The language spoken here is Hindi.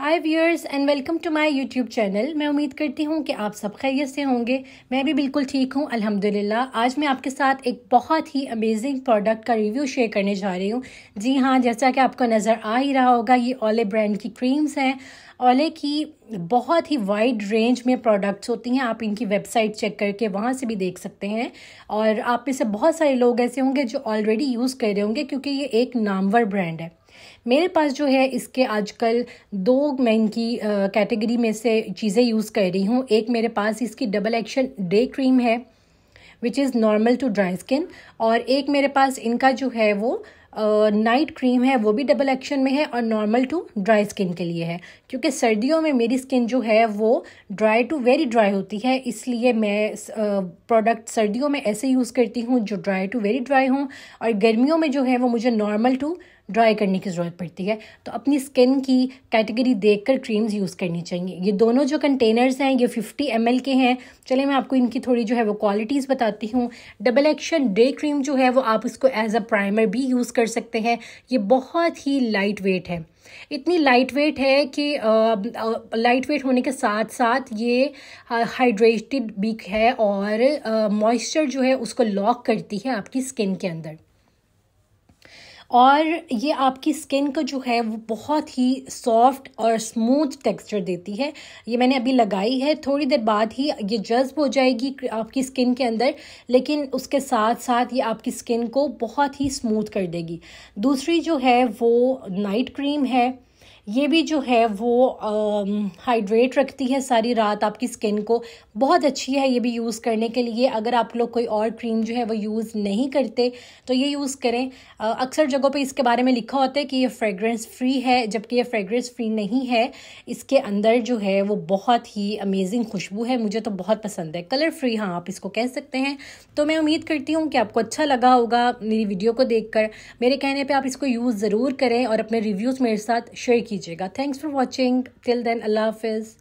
hi viewers and welcome to my YouTube channel मैं उम्मीद करती हूँ कि आप सब खैरियत से होंगे मैं भी बिल्कुल ठीक हूँ अल्हम्दुलिल्लाह आज मैं आपके साथ एक बहुत ही अमेजिंग प्रोडक्ट का रिव्यू शेयर करने जा रही हूँ जी हाँ जैसा कि आपको नज़र आ ही रहा होगा ये ओले ब्रांड की क्रीम्स हैं ओले की बहुत ही वाइड रेंज में प्रोडक्ट्स होती हैं आप इनकी वेबसाइट चेक करके वहाँ से भी देख सकते हैं और आप में से बहुत सारे लोग ऐसे होंगे जो ऑलरेडी यूज़ कर रहे होंगे क्योंकि ये एक नामवर ब्रांड है मेरे पास जो है इसके आजकल दो मैं इनकी कैटेगरी में से चीज़ें यूज़ कर रही हूँ एक मेरे पास इसकी डबल एक्शन डे क्रीम है which is normal to dry skin और एक मेरे पास इनका जो है वो नाइट क्रीम है वो भी डबल एक्शन में है और नॉर्मल टू ड्राई स्किन के लिए है क्योंकि सर्दियों में मेरी स्किन जो है वो ड्राई टू वेरी ड्राई होती है इसलिए मैं प्रोडक्ट सर्दियों में ऐसे यूज़ करती हूँ जो ड्राई टू वेरी ड्राई हों और गर्मियों में जो है वो मुझे नॉर्मल टू ड्राई करने की ज़रूरत पड़ती है तो अपनी स्किन की कैटेगरी देख कर क्रीम्स यूज़ करनी चाहिए ये दोनों जो कंटेनर्स हैं ये 50 एम के हैं चले मैं आपको इनकी थोड़ी जो है वो क्वालिटीज़ बताती हूँ डबल एक्शन डे क्रीम जो है वो आप इसको एज अ प्राइमर भी यूज़ कर कर सकते हैं ये बहुत ही लाइट वेट है इतनी लाइट वेट है कि लाइट वेट होने के साथ साथ ये हाइड्रेटेड बिक है और मॉइस्चर जो है उसको लॉक करती है आपकी स्किन के अंदर और ये आपकी स्किन को जो है वो बहुत ही सॉफ्ट और स्मूथ टेक्सचर देती है ये मैंने अभी लगाई है थोड़ी देर बाद ही ये जज्ब हो जाएगी आपकी स्किन के अंदर लेकिन उसके साथ साथ ये आपकी स्किन को बहुत ही स्मूथ कर देगी दूसरी जो है वो नाइट क्रीम है ये भी जो है वो हाइड्रेट रखती है सारी रात आपकी स्किन को बहुत अच्छी है ये भी यूज़ करने के लिए अगर आप लोग कोई और क्रीम जो है वो यूज़ नहीं करते तो ये यूज़ करें अक्सर जगहों पे इसके बारे में लिखा होता है कि ये फ्रेगरेंस फ्री है जबकि ये फ्रेगरेंस फ्री नहीं है इसके अंदर जो है वो बहुत ही अमेजिंग खुशबू है मुझे तो बहुत पसंद है कलर फ्री हाँ आप इसको कह सकते हैं तो मैं उम्मीद करती हूँ कि आपको अच्छा लगा होगा मेरी वीडियो को देखकर मेरे कहने पे आप इसको यूज़ ज़रूर करें और अपने रिव्यूज़ मेरे साथ शेयर कीजिएगा thanks for watching till then अल्लाह हाफिज़